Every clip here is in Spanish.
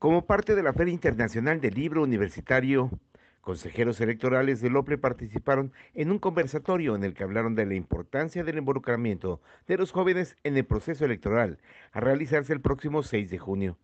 Como parte de la Feria Internacional del Libro Universitario, consejeros electorales de OPLE participaron en un conversatorio en el que hablaron de la importancia del involucramiento de los jóvenes en el proceso electoral a realizarse el próximo 6 de junio,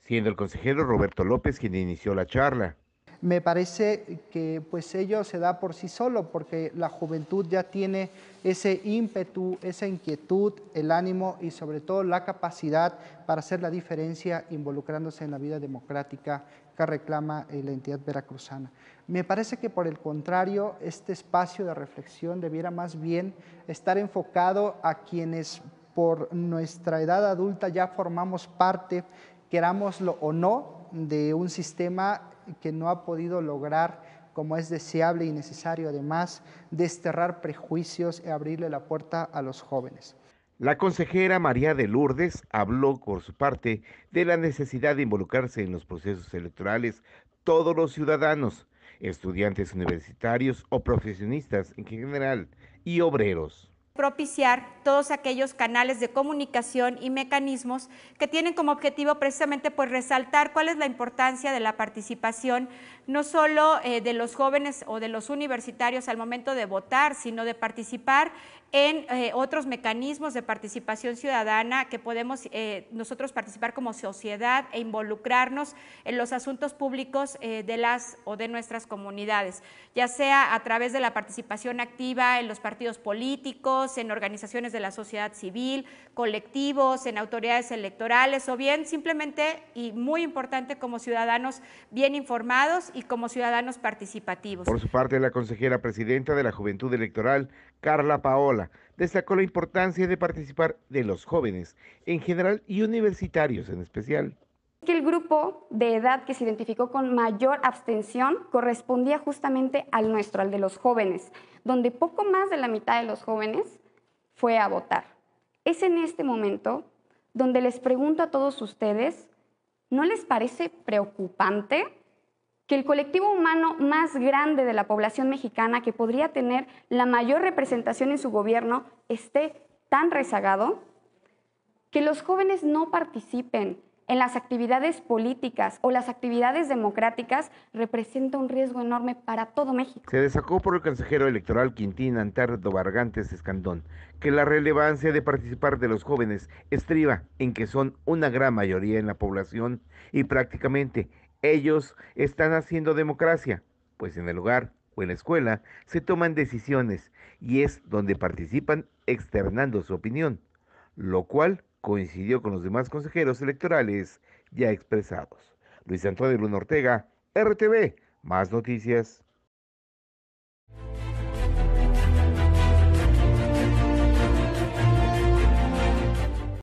siendo el consejero Roberto López quien inició la charla me parece que pues ello se da por sí solo, porque la juventud ya tiene ese ímpetu, esa inquietud, el ánimo y sobre todo la capacidad para hacer la diferencia involucrándose en la vida democrática que reclama la entidad veracruzana. Me parece que por el contrario, este espacio de reflexión debiera más bien estar enfocado a quienes por nuestra edad adulta ya formamos parte, querámoslo o no, de un sistema que no ha podido lograr como es deseable y necesario, además, desterrar prejuicios y abrirle la puerta a los jóvenes. La consejera María de Lourdes habló por su parte de la necesidad de involucrarse en los procesos electorales todos los ciudadanos, estudiantes universitarios o profesionistas en general y obreros propiciar todos aquellos canales de comunicación y mecanismos que tienen como objetivo precisamente pues resaltar cuál es la importancia de la participación no solo eh, de los jóvenes o de los universitarios al momento de votar, sino de participar en eh, otros mecanismos de participación ciudadana que podemos eh, nosotros participar como sociedad e involucrarnos en los asuntos públicos de las o de nuestras comunidades, ya sea a través de la participación activa en los partidos políticos, en organizaciones de la sociedad civil, colectivos, en autoridades electorales o bien simplemente, y muy importante, como ciudadanos bien informados y como ciudadanos participativos. Por su parte, la consejera presidenta de la Juventud Electoral, Carla Paola, destacó la importancia de participar de los jóvenes en general y universitarios en especial el grupo de edad que se identificó con mayor abstención correspondía justamente al nuestro, al de los jóvenes, donde poco más de la mitad de los jóvenes fue a votar. Es en este momento donde les pregunto a todos ustedes, ¿no les parece preocupante que el colectivo humano más grande de la población mexicana, que podría tener la mayor representación en su gobierno, esté tan rezagado? Que los jóvenes no participen, en las actividades políticas o las actividades democráticas representa un riesgo enorme para todo México. Se destacó por el consejero electoral Quintín Antardo Vargantes Escandón que la relevancia de participar de los jóvenes estriba en que son una gran mayoría en la población y prácticamente ellos están haciendo democracia, pues en el hogar o en la escuela se toman decisiones y es donde participan externando su opinión, lo cual coincidió con los demás consejeros electorales ya expresados. Luis Antonio Luna Ortega, RTV, más noticias.